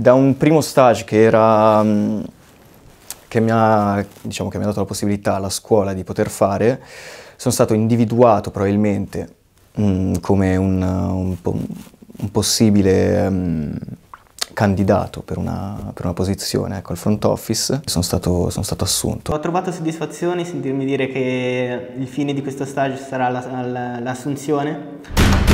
da un primo stage che era... Mm, che mi, ha, diciamo, che mi ha dato la possibilità alla scuola di poter fare, sono stato individuato probabilmente mh, mm, come un, un, un possibile um, candidato per una, per una, posizione ecco, al front office sono stato, sono stato assunto. Ho trovato soddisfazione sentirmi dire che il fine di questo stage sarà l'assunzione. La, la,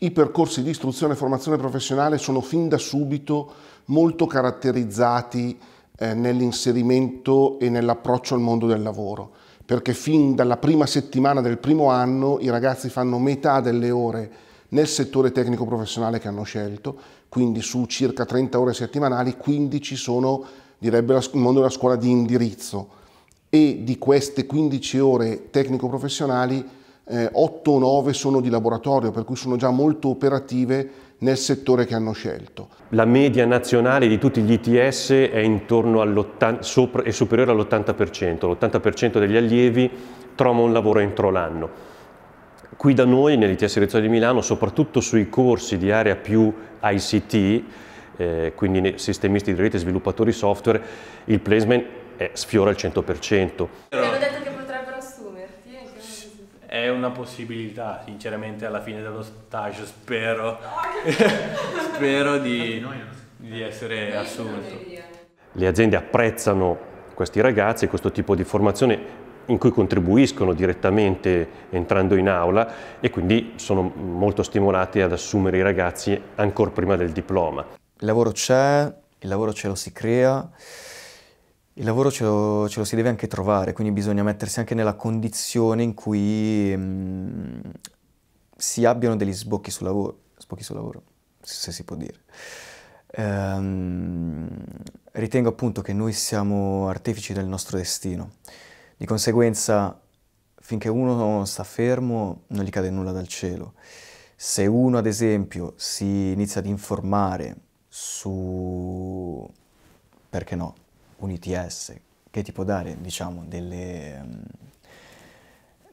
I percorsi di istruzione e formazione professionale sono fin da subito molto caratterizzati eh, nell'inserimento e nell'approccio al mondo del lavoro, perché fin dalla prima settimana del primo anno i ragazzi fanno metà delle ore nel settore tecnico professionale che hanno scelto, quindi su circa 30 ore settimanali 15 sono, direbbe il mondo della scuola, di indirizzo e di queste 15 ore tecnico professionali eh, 8 o 9 sono di laboratorio, per cui sono già molto operative nel settore che hanno scelto. La media nazionale di tutti gli ITS è, intorno all'80, è superiore all'80%, l'80% degli allievi trova un lavoro entro l'anno. Qui da noi, nell'ITS Rezzoli di Milano, soprattutto sui corsi di area più ICT, eh, quindi sistemisti di rete, e sviluppatori software, il placement è, sfiora il 100%. È una possibilità, sinceramente alla fine dello stage spero, spero di, di essere assunto. Le aziende apprezzano questi ragazzi e questo tipo di formazione in cui contribuiscono direttamente entrando in aula e quindi sono molto stimolati ad assumere i ragazzi ancora prima del diploma. Il lavoro c'è, il lavoro ce lo si crea. Il lavoro ce lo, ce lo, si deve anche trovare, quindi bisogna mettersi anche nella condizione in cui mh, mm, si abbiano degli sbocchi sul lavoro, sbocchi sul lavoro se si può dire. Ehm, ritengo appunto che noi siamo artefici del nostro destino, di conseguenza finché uno sta fermo non gli cade nulla dal cielo. Se uno ad esempio si inizia ad informare su... perché no? un ITS che ti può dare diciamo delle, ehm,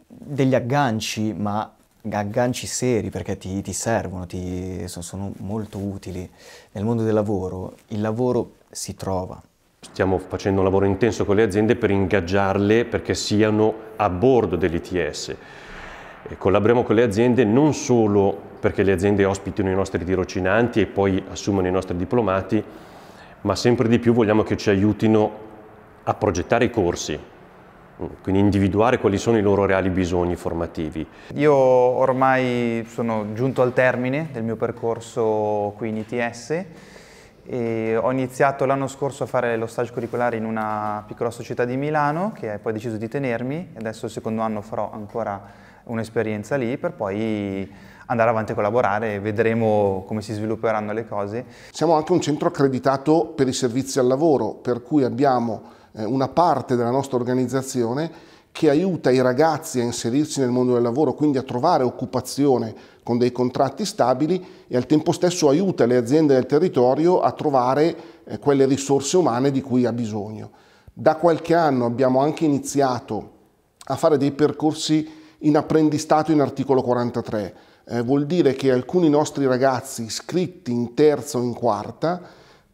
degli agganci ma agganci seri perché ti, ti servono, ti, sono molto utili. Nel mondo del lavoro il lavoro si trova. Stiamo facendo un lavoro intenso con le aziende per ingaggiarle perché siano a bordo dell'ITS. collaboriamo con le aziende non solo perché le aziende ospitino i nostri tirocinanti e poi assumano i nostri diplomati, ma sempre di più vogliamo che ci aiutino a progettare i corsi, mm, quindi individuare quali sono i loro reali bisogni formativi. Io ormai sono giunto al termine del mio percorso qui in ITS e ho iniziato l'anno scorso a fare lo stage curriculare in una piccola società di Milano che poi ha poi deciso di tenermi e adesso il secondo anno farò ancora un'esperienza lì per poi andare avanti a collaborare e vedremo come si svilupperanno le cose. Siamo anche un centro accreditato per i servizi al lavoro, per cui abbiamo eh, una parte della nostra organizzazione che aiuta i ragazzi a inserirsi nel mondo del lavoro, quindi a trovare occupazione con dei contratti stabili e al tempo stesso aiuta le aziende del territorio a trovare eh, quelle risorse umane di cui ha bisogno. Da qualche anno abbiamo anche iniziato a fare dei percorsi in apprendistato in articolo 43. Eh, vuol dire che alcuni nostri ragazzi iscritti in terza o in quarta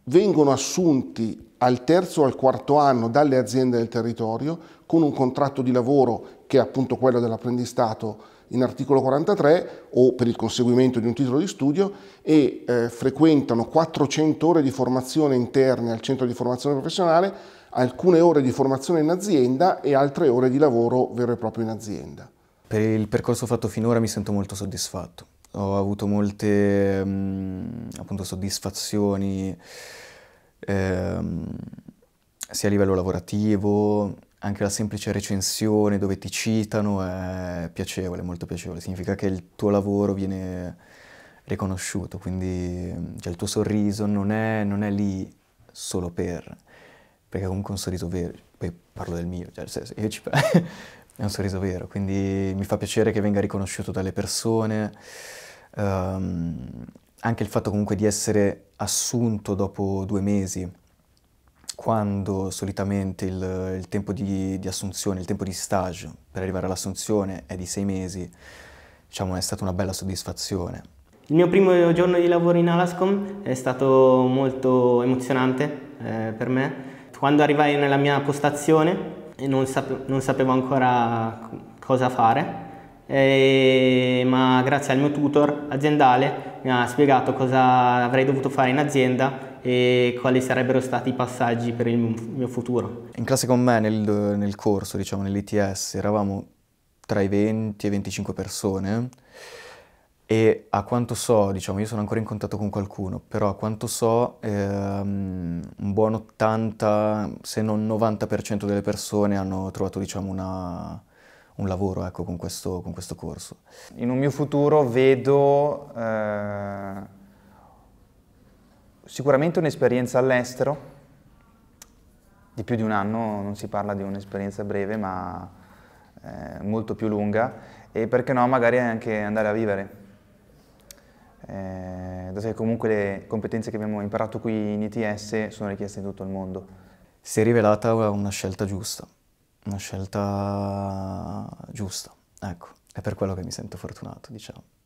vengono assunti al terzo o al quarto anno dalle aziende del territorio con un contratto di lavoro che è appunto quello dell'apprendistato in articolo 43 o per il conseguimento di un titolo di studio e eh, frequentano 400 ore di formazione interne al centro di formazione professionale, alcune ore di formazione in azienda e altre ore di lavoro vero e proprio in azienda. Per il percorso fatto finora mi sento molto soddisfatto. Ho avuto molte mh, mm, appunto, soddisfazioni ehm, sia a livello lavorativo, anche la semplice recensione dove ti citano è piacevole, molto piacevole. Significa che il tuo lavoro viene riconosciuto, quindi mm, cioè, il tuo sorriso non è, non è lì solo per, perché comunque un sorriso vero, poi parlo del mio, cioè nel senso, io ci, è un sorriso vero, quindi mi fa piacere che venga riconosciuto dalle persone, um, anche il fatto comunque di essere assunto dopo due mesi, quando solitamente il, il tempo di, di, assunzione, il tempo di stage per arrivare all'assunzione è di sei mesi, diciamo è stata una bella soddisfazione. Il mio primo giorno di lavoro in Alascom è stato molto emozionante eh, per me. Quando arrivai nella mia postazione e non, sape non sapevo ancora cosa fare, e, ma grazie al mio tutor aziendale mi ha spiegato cosa avrei dovuto fare in azienda e quali sarebbero stati i passaggi per il mio futuro. In classe con me nel, nel corso, diciamo, nell'ITS, eravamo tra i 20 e i 25 persone e a quanto so, diciamo, io sono ancora in contatto con qualcuno, però a quanto so ehm, un buon 80, se non 90% delle persone hanno trovato, diciamo, una, un lavoro ecco, con, questo, con, questo, corso. In un mio futuro vedo eh, sicuramente un'esperienza all'estero, di più di un anno, non si parla di un'esperienza breve, ma eh, molto più lunga, e perché no, magari anche andare a vivere eh, dato che comunque le competenze che abbiamo imparato qui in ITS sono richieste in tutto il mondo. Si è rivelata una scelta giusta, una scelta giusta, ecco, è per quello che mi sento fortunato, diciamo.